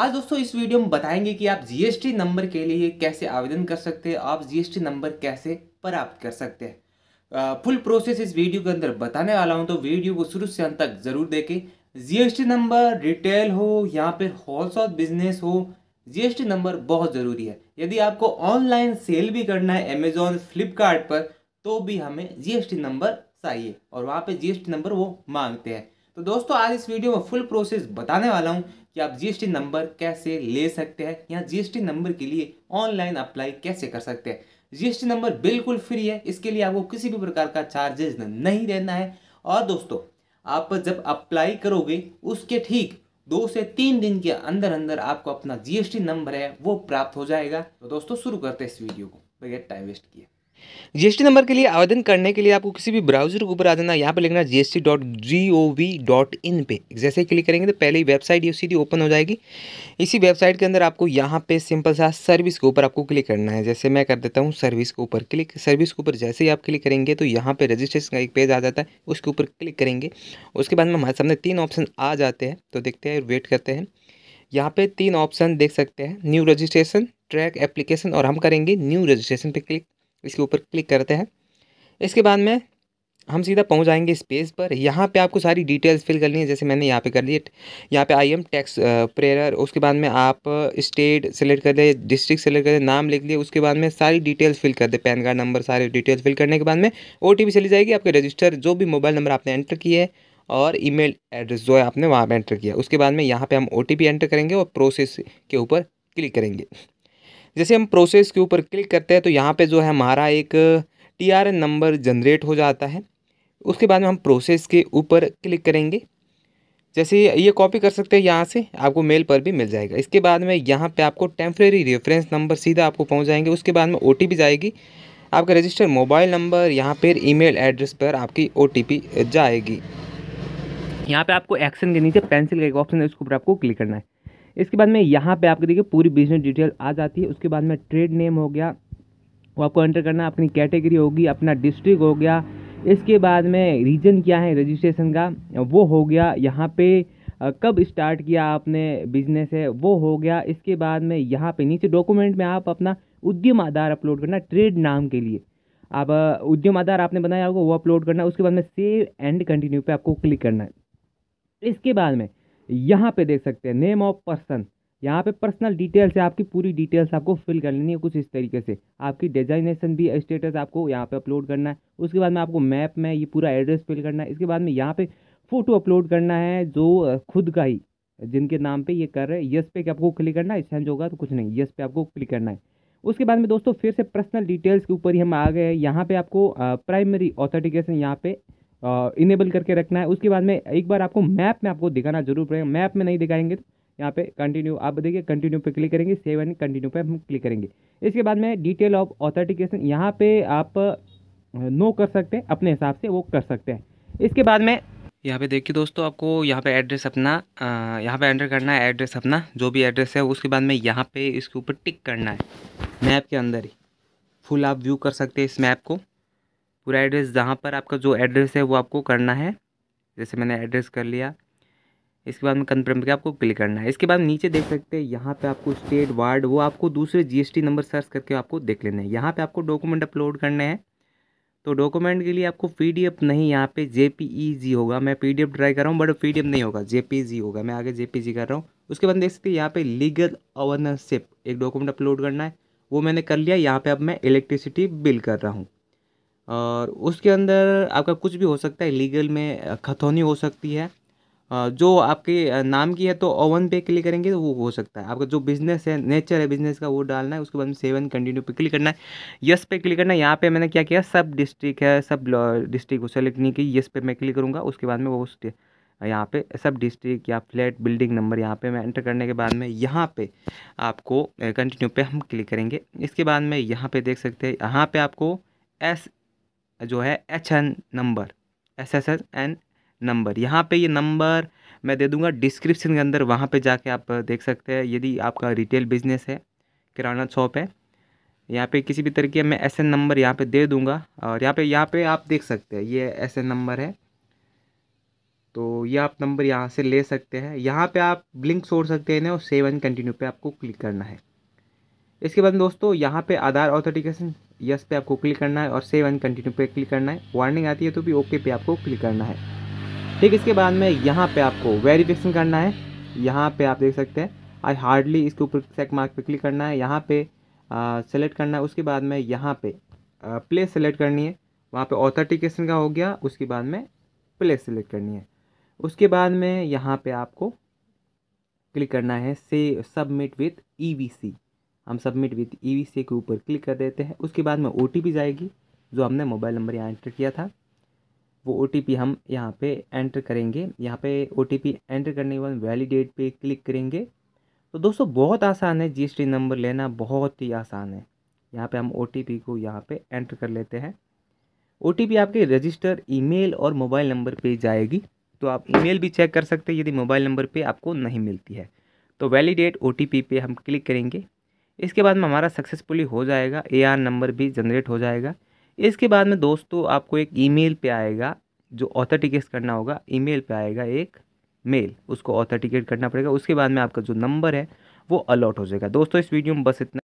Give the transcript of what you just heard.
आज दोस्तों इस वीडियो में बताएंगे कि आप जीएसटी नंबर के लिए कैसे आवेदन कर सकते हैं आप जीएसटी नंबर कैसे प्राप्त कर सकते हैं फुल प्रोसेस इस वीडियो के अंदर बताने वाला हूं तो वीडियो को शुरू से अंत तक ज़रूर देखें जीएसटी नंबर रिटेल हो या फिर होलसेल बिजनेस हो जीएसटी नंबर बहुत ज़रूरी है यदि आपको ऑनलाइन सेल भी करना है अमेजोन फ्लिपकार्ट पर तो भी हमें जीएसटी नंबर चाहिए और वहाँ पे जीएसटी नंबर वो मांगते हैं तो दोस्तों आज इस वीडियो में फुल प्रोसेस बताने वाला हूँ कि आप जीएसटी नंबर कैसे ले सकते हैं या जीएसटी नंबर के लिए ऑनलाइन अप्लाई कैसे कर सकते हैं जीएसटी नंबर बिल्कुल फ्री है इसके लिए आपको किसी भी प्रकार का चार्जेस नहीं रहना है और दोस्तों आप जब अप्लाई करोगे उसके ठीक दो से तीन दिन के अंदर अंदर आपको अपना जीएसटी नंबर है वो प्राप्त हो जाएगा तो दोस्तों शुरू करते हैं इस वीडियो को बगैर टाइम वेस्ट किया जीएसटी नंबर के लिए आवेदन करने के लिए आपको किसी भी ब्राउजर के ऊपर आ जाना यहाँ पर लिखना GST dot G O V dot in पे जैसे क्लिक करेंगे तो पहले ही वेबसाइट ये सीधी ओपन हो जाएगी इसी वेबसाइट के अंदर आपको यहाँ पे सिंपल सा सर्विस के ऊपर आपको क्लिक करना है जैसे मैं कर देता हूँ सर्विस के ऊपर क्लिक सर्विस के ऊपर जैसे ही आप क्लिक करेंगे तो यहाँ पर रजिस्ट्रेशन का एक पेज आ जाता है उसके ऊपर क्लिक करेंगे उसके बाद में हमारे सामने तीन ऑप्शन आ जाते हैं तो देखते हैं वेट करते हैं यहाँ पर तीन ऑप्शन देख सकते हैं न्यू रजिस्ट्रेशन ट्रैक एप्लीकेशन और हम करेंगे न्यू रजिस्ट्रेशन पर क्लिक इसके ऊपर क्लिक करते हैं इसके बाद में हम सीधा पहुंच जाएंगे स्पेस पर यहाँ पे आपको सारी डिटेल्स फिल करनी है जैसे मैंने यहाँ पे कर दिए यहाँ पे आई एम टैक्स प्रेयर उसके बाद में आप स्टेट सेलेक्ट कर लें डिस्ट्रिक्ट सेलेक्ट कर लें नाम लिख लिए उसके बाद में सारी डिटेल्स फिल कर दें पैन कार्ड नंबर सारे डिटेल्स फिल करने के बाद में ओ चली जाएगी आपके रजिस्टर जो भी मोबाइल नंबर आपने एंटर किया है और ई एड्रेस जो है आपने वहाँ पर एंटर किया उसके बाद में यहाँ पर हम ओ एंटर करेंगे और प्रोसेस के ऊपर क्लिक करेंगे जैसे हम प्रोसेस के ऊपर क्लिक करते हैं तो यहाँ पे जो है हमारा एक T R N number generate हो जाता है उसके बाद में हम प्रोसेस के ऊपर क्लिक करेंगे जैसे ये कॉपी कर सकते हैं यहाँ से आपको मेल पर भी मिल जाएगा इसके बाद में यहाँ पे आपको टेम्प्रेरी रेफरेंस नंबर सीधा आपको पहुँच जाएंगे उसके बाद में ओ जाएगी आपका रजिस्टर मोबाइल नंबर यहाँ पर ईमेल एड्रेस पर आपकी ओ जाएगी यहाँ पे आपको एक्शन के नीचे पेंसिल का एक ऑप्शन है उसके ऊपर आपको क्लिक करना है इसके बाद में यहाँ पे आपको देखिए पूरी बिजनेस डिटेल आ जाती है उसके बाद में ट्रेड नेम हो गया वो आपको एंटर करना अपनी कैटेगरी होगी अपना डिस्ट्रिक्ट हो गया इसके बाद में रीजन क्या है रजिस्ट्रेशन का वो हो गया यहाँ पे कब स्टार्ट किया आपने बिजनेस है वो हो गया इसके बाद में यहाँ पे नीचे डॉक्यूमेंट में आप अपना उद्यम आधार अपलोड करना ट्रेड नाम के लिए आप उद्यम आधार आपने बनाया होगा वो अपलोड करना उसके बाद में सेव एंड कंटिन्यू पे आपको क्लिक करना है इसके बाद में यहाँ पे देख सकते हैं नेम ऑफ पर्सन यहाँ पे पर्सनल डिटेल्स है आपकी पूरी डिटेल्स आपको फिल कर लेनी है कुछ इस तरीके से आपकी डिजाइनेशन भी स्टेटस आपको यहाँ पे अपलोड करना है उसके बाद में आपको मैप में ये पूरा एड्रेस फिल करना है इसके बाद में यहाँ पे फ़ोटो अपलोड करना है जो खुद का ही जिनके नाम पे ये कर रहे हैं यस पे आपको क्लिक करना है चेंज होगा तो कुछ नहीं यस पे आपको क्लिक करना है उसके बाद में दोस्तों फिर से पर्सनल डिटेल्स के ऊपर ही हम आ गए हैं यहाँ पे आपको प्राइमरी ऑथेंटिकेशन यहाँ पे इनेबल करके रखना है उसके बाद में एक बार आपको मैप में आपको दिखाना जरूर पड़ेगा मैप में नहीं दिखाएंगे तो यहाँ पे कंटिन्यू आप देखिए कंटिन्यू पे क्लिक करेंगे सेव एंड कंटिन्यू पे हम क्लिक करेंगे इसके बाद में डिटेल ऑफ ऑथेंटिकेशन यहाँ पे आप नो कर सकते हैं अपने हिसाब से वो कर सकते हैं इसके बाद में यहाँ पे देखिए दोस्तों आपको यहाँ पे एड्रेस अपना यहाँ पे एंटर करना है एड्रेस अपना जो भी एड्रेस है उसके बाद में यहाँ पे इसके ऊपर टिक करना है मैप के अंदर ही फुल आप व्यू कर सकते हैं इस मैप को पूरा एड्रेस जहाँ पर आपका जो एड्रेस है वो आपको करना है जैसे मैंने एड्रेस कर लिया इसके बाद में कन्फर्म करके आपको क्लिक करना है इसके बाद नीचे देख सकते हैं यहाँ पे आपको स्टेट वार्ड वो आपको दूसरे जीएसटी नंबर सर्च करके आपको देख लेना है यहाँ पे आपको डॉक्यूमेंट अपलोड करने हैं तो डॉक्यूमेंट के लिए आपको पीडीएफ नहीं यहाँ पे जेपीईजी e होगा मैं पीडीएफ ट्राई कर रहा हूँ बट पी नहीं होगा जे e होगा मैं आगे जे e कर रहा हूँ उसके बाद देख सकते यहाँ पर लीगल ओनरशिप एक डॉक्यूमेंट अपलोड करना है वो मैंने कर लिया यहाँ पर अब मैं इलेक्ट्रिसिटी बिल कर रहा हूँ और उसके अंदर आपका कुछ भी हो सकता है लीगल में खतौनी हो सकती है जो आपके नाम की है तो ओवन पे क्लिक करेंगे तो वो हो सकता है आपका जो बिजनेस है नेचर है बिजनेस का वो डालना है उसके बाद में सेवन कंटिन्यू पे क्लिक करना है यस पे क्लिक करना है यहाँ पे मैंने क्या किया सब डिस्ट्रिक्ट है सब डिस्ट्रिक्ट को सेलेक्ट नहीं की यस पे मैं क्लिक करूँगा उसके बाद में वो उस यहाँ पे सब डिस्ट्रिक्ट या फ्लैट बिल्डिंग नंबर यहाँ पे मैं एंटर करने के बाद में यहाँ पे आपको कंटिन्यू पे हम क्लिक करेंगे इसके बाद में यहाँ पे देख सकते हैं यहाँ पे आपको एस जो है H N number S S S N number यहाँ पे ये नंबर मैं दे दूँगा डिस्क्रिप्शन के अंदर वहाँ पे जाके आप देख सकते हैं यदि आपका रिटेल बिजनेस है किराना शॉप है यहाँ पे किसी भी तरीके मैं एस एन नंबर यहाँ पे दे दूँगा और यहाँ पे यहाँ पे आप देख सकते हैं ये एस एन नंबर है तो ये आप नंबर यहाँ से ले सकते हैं यहाँ पर आप लिंक छोड़ सकते हैं ना और सेव एंड कंटिन्यू पर आपको क्लिक करना है इसके बाद दोस्तों यहाँ पर आधार ऑथेंटिकेशन यस पे आपको क्लिक करना है और सेव एंड कंटिन्यू पे क्लिक करना है वार्निंग आती है तो भी ओके पे आपको क्लिक करना है ठीक इसके बाद में यहाँ पे आपको वेरिफिकेशन करना है यहाँ पे आप देख सकते हैं आई हार्डली इसके ऊपर चेक मार्क पे क्लिक करना है यहाँ पे सेलेक्ट करना है उसके बाद में यहाँ पे प्लेस सेलेक्ट करनी है वहाँ पे ऑथेंटिकेशन का हो गया उसके बाद में प्लेस सेलेक्ट करनी है उसके बाद में यहाँ पे आपको क्लिक करना है से सबमिट विथ ई हम सबमिट विथ ई के ऊपर क्लिक कर देते हैं उसके बाद में ओ जाएगी जो हमने मोबाइल नंबर यहाँ एंटर किया था वो ओ हम यहाँ पे एंटर करेंगे यहाँ पे ओ एंटर करने के बाद वैलिडेट पे क्लिक करेंगे तो दोस्तों बहुत आसान है जी नंबर लेना बहुत ही आसान है यहाँ पे हम ओ को यहाँ पे एंटर कर लेते हैं ओ आपके रजिस्टर ईमेल और मोबाइल नंबर पे जाएगी तो आप ईमेल भी चेक कर सकते हैं यदि मोबाइल नंबर पे आपको नहीं मिलती है तो वैलिडेट ओ पे हम क्लिक करेंगे इसके बाद में हमारा सक्सेसफुली हो जाएगा ए आर नंबर भी जनरेट हो जाएगा इसके बाद में दोस्तों आपको एक ईमेल पे आएगा जो ऑथेंटिकेट करना होगा ईमेल पे आएगा एक मेल उसको ऑथेंटिकेट करना पड़ेगा उसके बाद में आपका जो नंबर है वो अलॉट हो जाएगा दोस्तों इस वीडियो में बस इतना